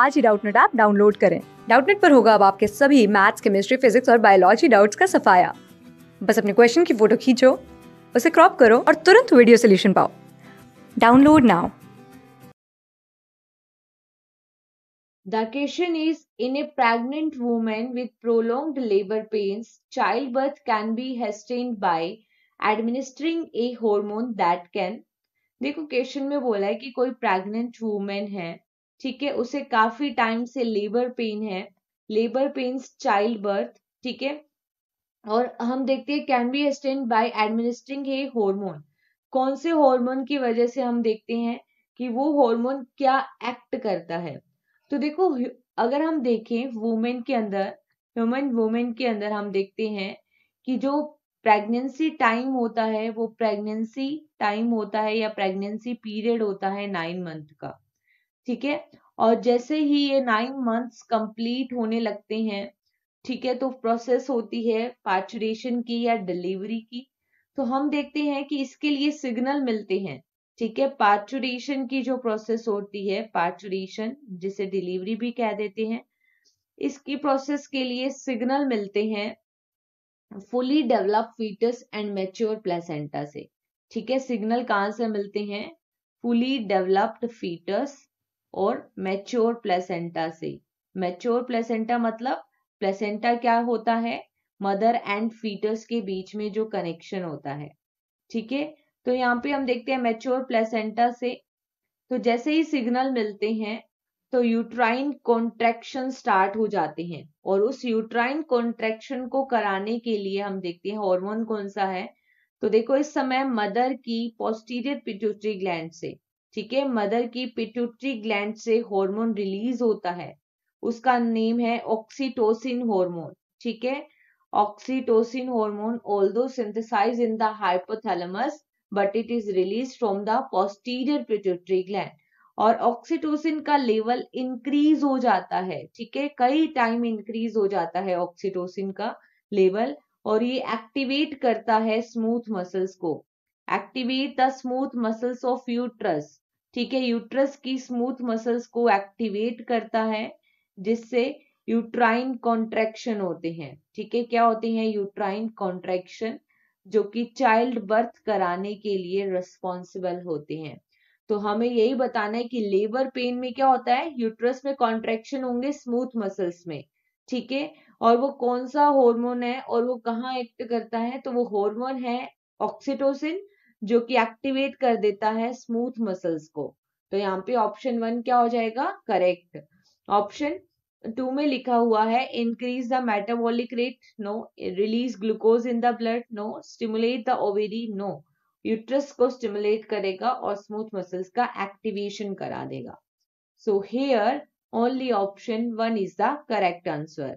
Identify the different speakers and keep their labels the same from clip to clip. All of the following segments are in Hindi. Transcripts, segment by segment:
Speaker 1: आज ही डाउटनेट ऐप डाउनलोड करें डाउटनेट पर होगा अब आपके सभी मैथ्स केमिस्ट्री फिजिक्स और बायोलॉजी डाउट्स का सफाया बस अपने क्वेश्चन की फोटो खींचो उसे क्रॉप करो और तुरंत वीडियो सोल्यूशन पाओ download now
Speaker 2: The question is In a pregnant woman with prolonged labor pains, childbirth can be hastened by administering a hormone that can. देखो क्वेश्चन में बोला है कि कोई प्रेग्नेंट वुमेन है ठीक है उसे काफी टाइम से लेबर पेन है लेबर पेन चाइल्ड बर्थ ठीक है और हम देखते हैं can be hastened by administering a hormone कौन से हार्मोन की वजह से हम देखते हैं कि वो हार्मोन क्या एक्ट करता है तो देखो अगर हम देखें वुमेन के अंदर ह्यूमन वुमेन के अंदर हम देखते हैं कि जो प्रेगनेंसी टाइम होता है वो प्रेगनेंसी टाइम होता है या प्रेगनेंसी पीरियड होता है नाइन मंथ का ठीक है और जैसे ही ये नाइन मंथ्स कंप्लीट होने लगते हैं ठीक है तो प्रोसेस होती है पैचुरेशन की या डिलीवरी की तो हम देखते हैं कि इसके लिए सिग्नल मिलते हैं ठीक है पैचुरेशन की जो प्रोसेस होती है पैचुरेशन जिसे डिलीवरी भी कह देते हैं इसकी प्रोसेस के लिए सिग्नल मिलते हैं fully develop foetus and mature placenta से ठीक है सिग्नल कहां से मिलते हैं फुली डेवलप्ड फीटस और मैच्योर प्लेसेंटा से मैच्योर प्लेसेंटा मतलब प्लेसेंटा क्या होता है मदर एंड फीटस के बीच में जो कनेक्शन होता है ठीक है तो यहाँ पे हम देखते हैं मैच्योर प्लेसेंटा से तो जैसे ही सिग्नल मिलते हैं तो यूट्राइन कॉन्ट्रेक्शन स्टार्ट हो जाते हैं और उस यूट्राइन कॉन्ट्रेक्शन को कराने के लिए हम देखते हैं हॉर्मोन कौन सा है तो देखो इस समय मदर की पोस्टीरियर पिट्यूटरी ग्लैंड से ठीक है मदर की पिट्यूटरी ग्लैंड से हार्मोन रिलीज होता है उसका नेम है ऑक्सीटोसिन हार्मोन ठीक है oxytocin hormone although synthesise in the hypothalamus but it is release from the posterior pituitary gland और ऑक्सीटोसिन का लेवल इंक्रीज हो जाता है ठीक है कई टाइम इंक्रीज हो जाता है ऑक्सीटोसिन का लेवल और ये एक्टिवेट करता है स्मूथ मसल्स को activate the smooth muscles of uterus ठीक है यूट्रस की स्मूथ मसल्स को एक्टिवेट करता है जिससे यूट्राइन कॉन्ट्रेक्शन होते हैं ठीक है क्या होते हैं यूट्राइन कॉन्ट्रेक्शन जो कि चाइल्ड बर्थ कराने के लिए रिस्पॉन्सिबल होते हैं तो हमें यही बताना है कि लेबर पेन में क्या होता है यूट्रस में कॉन्ट्रेक्शन होंगे स्मूथ मसल्स में ठीक है और वो कौन सा हार्मोन है और वो कहाँ एक्ट करता है तो वो हार्मोन है ऑक्सीटोसिन जो कि एक्टिवेट कर देता है स्मूथ मसल्स को तो यहाँ पे ऑप्शन वन क्या हो जाएगा करेक्ट ऑप्शन टू में लिखा हुआ है increase the metabolic rate no release glucose in the blood no stimulate the ovary no uterus को स्टिमुलेट करेगा और स्मूथ मसल्स का एक्टिवेशन करा देगा so here only option one is the correct answer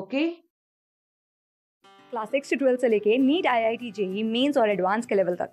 Speaker 2: okay
Speaker 1: class six से से लेके NEET I I T JEE mains और एडवांस के लेवल तक